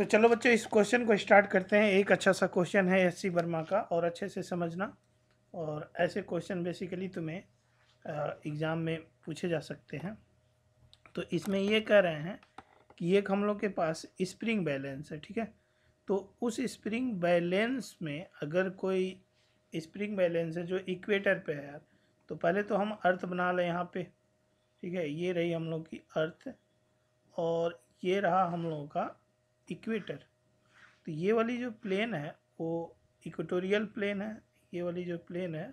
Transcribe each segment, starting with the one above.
तो चलो बच्चों इस क्वेश्चन को स्टार्ट करते हैं एक अच्छा सा क्वेश्चन है एस सी वर्मा का और अच्छे से समझना और ऐसे क्वेश्चन बेसिकली तुम्हें एग्ज़ाम में पूछे जा सकते हैं तो इसमें ये कह रहे हैं कि एक हम लोग के पास स्प्रिंग बैलेंस है ठीक है तो उस स्प्रिंग बैलेंस में अगर कोई स्प्रिंग बैलेंस है जो इक्वेटर पे है यार तो पहले तो हम अर्थ बना लें यहाँ पे ठीक है ये रही हम लोग की अर्थ और ये रहा हम लोगों का इक्वेटर तो ये वाली जो प्लेन है वो इक्वेटोरियल प्लेन है ये वाली जो प्लेन है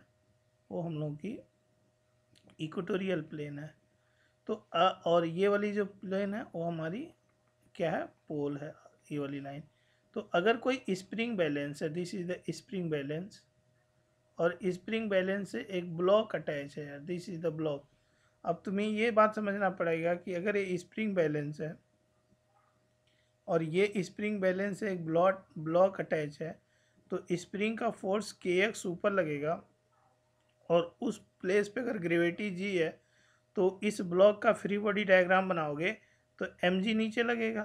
वो हम लोग की इक्वेटोरियल प्लेन है तो आ, और ये वाली जो प्लेन है वो हमारी क्या है पोल है ये वाली लाइन तो अगर कोई स्प्रिंग बैलेंस है this is the spring balance और स्प्रिंग बैलेंस से एक ब्लॉक अटैच है दिस इज़ द ब्लॉक अब तुम्हें ये बात समझना पड़ेगा कि अगर ये स्प्रिंग बैलेंस है और ये स्प्रिंग बैलेंस से एक ब्लॉट ब्लॉक अटैच है तो स्प्रिंग का फोर्स के एक्स ऊपर लगेगा और उस प्लेस पे अगर ग्रेविटी जी है तो इस ब्लॉक का फ्री बॉडी डायग्राम बनाओगे तो एम जी नीचे लगेगा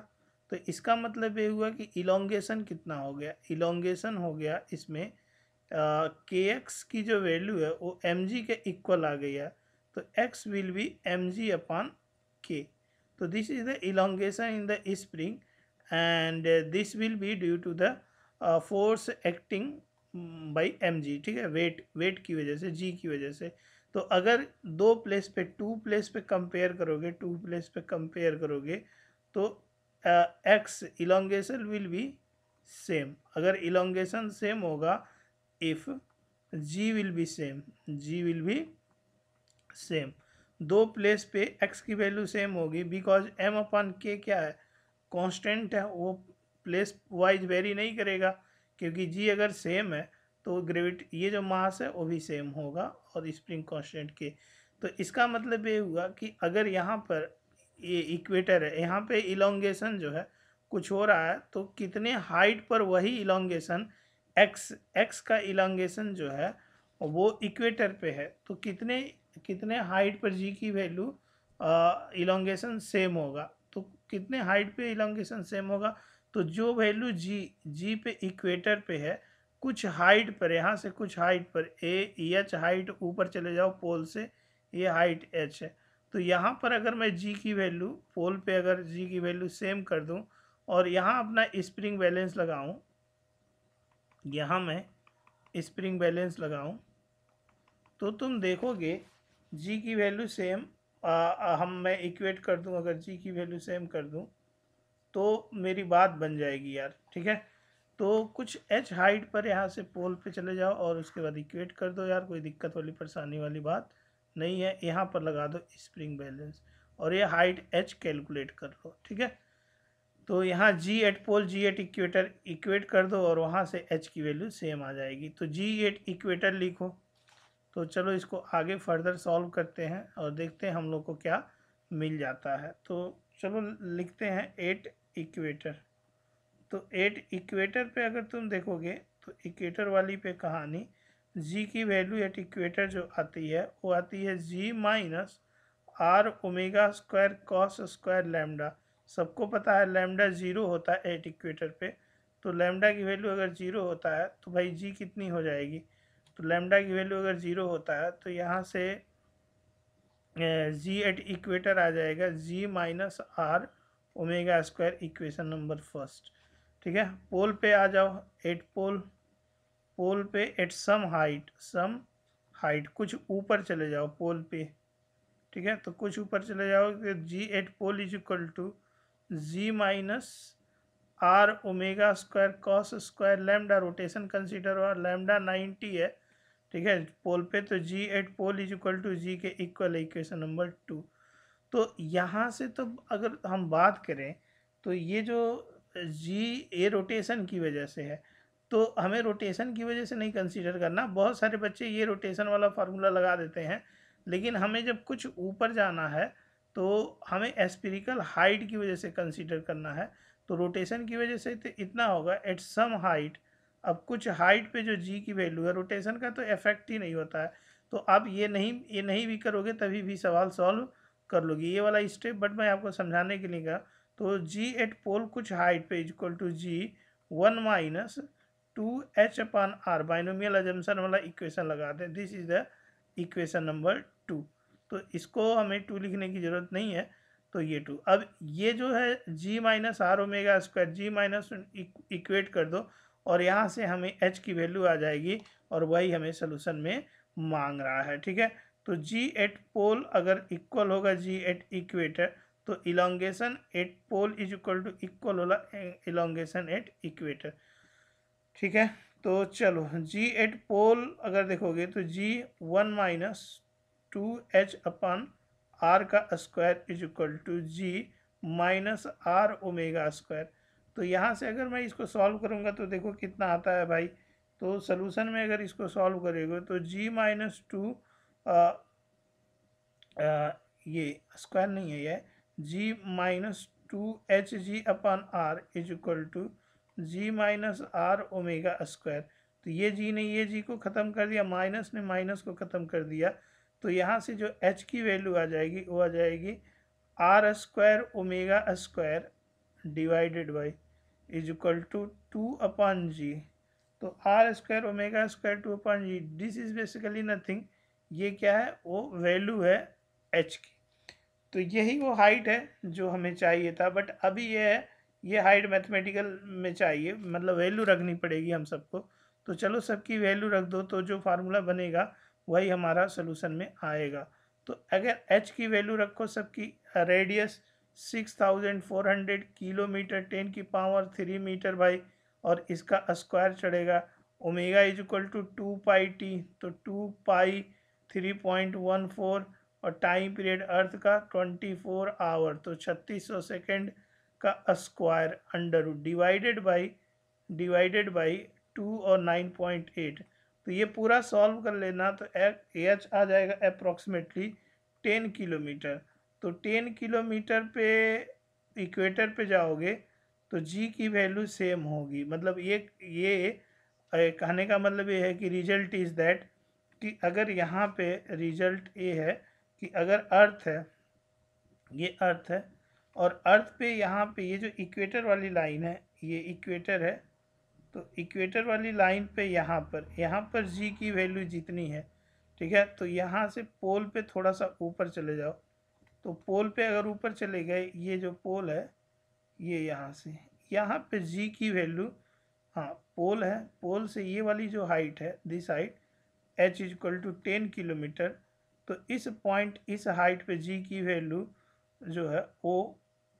तो इसका मतलब ये हुआ कि इलोंगेशन कितना हो गया इलोंगेशन हो गया इसमें के एक्स की जो वैल्यू है वो एम जी के इक्वल आ गई है तो x will be m g upon k तो this is the elongation in the spring and this will be due to the force acting by m g ठीक है वेट वेट की वजह से जी की वजह से तो अगर दो प्लेस पे टू प्लेस पे कंपेयर करोगे टू प्लेस पे कंपेयर करोगे तो x elongation will be same अगर इलोंगेशन सेम होगा if g will be same g will be same दो प्लेस पे एक्स की वैल्यू सेम होगी बिकॉज एम अपन के क्या है कांस्टेंट है वो प्लेस वाइज वेरी नहीं करेगा क्योंकि जी अगर सेम है तो ग्रेविटी ये जो मास है वो भी सेम होगा और स्प्रिंग कांस्टेंट के तो इसका मतलब ये हुआ कि अगर यहाँ पर ये इक्वेटर है यहाँ पे इलोंगेशन जो है कुछ हो रहा है तो कितने हाइट पर वही इलोंगेशन एक्स एक्स का इलोंगेशन जो है वो इक्वेटर पे है तो कितने कितने हाइट पर जी की वैल्यू इलोंगेशन सेम होगा तो कितने हाइट पे इलॉन्गेशन सेम होगा तो जो वैल्यू जी जी पे इक्वेटर पे है कुछ हाइट पर यहाँ से कुछ हाइट पर ए एच हाइट ऊपर चले जाओ पोल से ये हाइट एच है तो यहाँ पर अगर मैं जी की वैल्यू पोल पे अगर जी की वैल्यू सेम कर दूँ और यहाँ अपना स्प्रिंग बैलेंस लगाऊँ यहाँ मैं स्प्रिंग बैलेंस लगाऊँ तो तुम देखोगे जी की वैल्यू सेम आ, हम मैं इक्वेट कर दूं अगर जी की वैल्यू सेम कर दूं तो मेरी बात बन जाएगी यार ठीक है तो कुछ एच हाइट पर यहाँ से पोल पे चले जाओ और उसके बाद इक्वेट कर दो यार कोई दिक्कत वाली परेशानी वाली बात नहीं है यहाँ पर लगा दो स्प्रिंग बैलेंस और ये हाइट एच कैलकुलेट कर लो ठीक है तो यहाँ g at pole g at equator equate कर दो और वहाँ से एच की वैल्यू सेम आ जाएगी तो जी एट इक्वेटर लिखो तो चलो इसको आगे फर्दर सॉल्व करते हैं और देखते हैं हम लोग को क्या मिल जाता है तो चलो लिखते हैं एट इक्वेटर तो एट इक्वेटर पे अगर तुम देखोगे तो इक्वेटर वाली पे कहानी जी की वैल्यू एट इक्वेटर जो आती है वो आती है g minus r omega square cos square lambda सबको पता है लैमडा ज़ीरो होता है एट इक्वेटर पे तो लैमडा की वैल्यू अगर ज़ीरो होता है तो भाई जी कितनी हो जाएगी तो लेमडा की वैल्यू अगर ज़ीरो होता है तो यहाँ से जी एट इक्वेटर आ जाएगा g minus r omega square equation number first ठीक है पोल पे आ जाओ एट पोल पोल पे at some height some height कुछ ऊपर चले जाओ पोल पे ठीक है तो कुछ ऊपर चले जाओ तो g at pole is equal to g minus r omega square cos square lambda rotation consider और लेमडा नाइन्टी है ठीक है पोल पे तो g at pole is equal to g के इक्वल इक्वेशन नंबर टू तो यहाँ से तो अगर हम बात करें तो ये जो जी ए रोटेशन की वजह से है तो हमें रोटेशन की वजह से नहीं कंसीडर करना बहुत सारे बच्चे ये रोटेशन वाला फार्मूला लगा देते हैं लेकिन हमें जब कुछ ऊपर जाना है तो हमें एस्पिरिकल हाइट की वजह से कंसीडर करना है तो रोटेशन की वजह से तो इतना होगा एट सम हाइट अब कुछ हाइट पे जो जी की वैल्यू है रोटेशन का तो इफेक्ट ही नहीं होता है तो आप ये नहीं ये नहीं भी करोगे तभी भी सवाल सॉल्व कर लोगे ये वाला स्टेप बट मैं आपको समझाने के लिए कहा तो जी एट पोल कुछ हाइट पे equal to g one minus two h upon r binomial assumption वाला इक्वेशन लगाते हैं this is the equation number two तो इसको हमें टू लिखने की ज़रूरत नहीं है तो ये टू अब ये जो है g minus r omega square g minus equate कर दो और यहाँ से हमें एच की वैल्यू आ जाएगी और वही हमें सोल्यूशन में मांग रहा है ठीक है तो जी एट पोल अगर इक्वल होगा जी एट इक्वेटर तो elongation at pole is equal to equal होगा इलोंगेशन एट इक्वेटर ठीक है तो चलो जी एट पोल अगर देखोगे तो g one minus two h upon r का square is equal to g minus r omega square तो यहाँ से अगर मैं इसको सॉल्व करूँगा तो देखो कितना आता है भाई तो सोलूसन में अगर इसको सॉल्व करेगा तो जी माइनस टू ये स्क्वायर नहीं है ये g minus two h g upon r is equal to g minus r omega square तो ये जी ने ये जी को ख़त्म कर दिया माइनस ने माइनस को ख़त्म कर दिया तो यहाँ से जो एच की वैल्यू आ जाएगी वो आ जाएगी r square omega square divided by is equal to two upon g तो r square omega square two upon g this is basically nothing ये क्या है वो वैल्यू है एच की तो यही वो हाइट है जो हमें चाहिए था बट अभी ये है ये हाइट मैथमेटिकल में चाहिए मतलब वैल्यू रखनी पड़ेगी हम सबको तो चलो सबकी वैल्यू रख दो तो जो फार्मूला बनेगा वही हमारा सोल्यूशन में आएगा तो अगर एच की वैल्यू रखो सबकी radius six thousand four hundred kilometre ten की पावर थ्री मीटर भाई और इसका स्क्वायर चढ़ेगा omega is equal to two pi T तो two pi three point one four और टाइम पीरियड अर्थ का ट्वेंटी फोर आवर तो छत्तीस सौ सेकेंड का square under divided by divided by two और नाइन पॉइंट एट तो ये पूरा सॉल्व कर लेना तो एच आ जाएगा अप्रोक्सीमेटली टेन किलोमीटर तो टेन किलोमीटर पे इक्वेटर पे जाओगे तो जी की वैल्यू सेम होगी मतलब ये ये कहने का मतलब ये है कि रिजल्ट इज़ दैट कि अगर यहाँ पे रिजल्ट ये है कि अगर अर्थ है ये अर्थ है और अर्थ पे यहाँ पे ये जो इक्वेटर वाली लाइन है ये इक्वेटर है तो इक्वेटर वाली लाइन पे यहाँ पर यहाँ पर जी की वैल्यू जितनी है ठीक है तो यहाँ से पोल पे थोड़ा सा ऊपर चले जाओ तो पोल पे अगर ऊपर चले गए ये जो पोल है ये यहाँ से यहाँ पे जी की वैल्यू हाँ पोल है पोल से ये वाली जो हाइट है this height h is equal to ten kilometre तो इस पॉइंट इस हाइट पे जी की वैल्यू जो है वो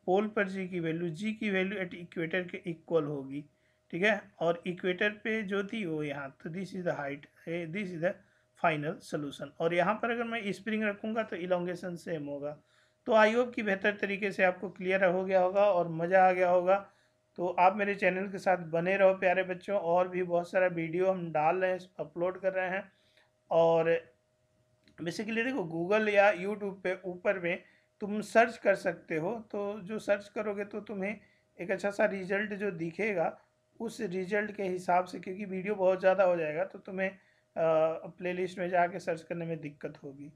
पोल पर जी की वैल्यू जी की वैल्यू एट इक्वेटर के इक्वल होगी ठीक है और इक्वेटर पे जो थी वो यहाँ तो this is the height this is the final solution और यहाँ पर अगर मैं स्प्रिंग रखूँगा तो इलोंगेशन सेम होगा तो आई होप कि बेहतर तरीके से आपको क्लियर हो गया होगा और मज़ा आ गया होगा तो आप मेरे चैनल के साथ बने रहो प्यारे बच्चों और भी बहुत सारा वीडियो हम डाल रहे हैं अपलोड कर रहे हैं और बेसिकली देखो गूगल या यूट्यूब पे ऊपर में तुम सर्च कर सकते हो तो जो सर्च करोगे तो तुम्हें एक अच्छा सा रिजल्ट जो दिखेगा उस रिजल्ट के हिसाब से क्योंकि वीडियो बहुत ज़्यादा हो जाएगा तो तुम्हें लिस्ट में कर सर्च करने में दिक्कत होगी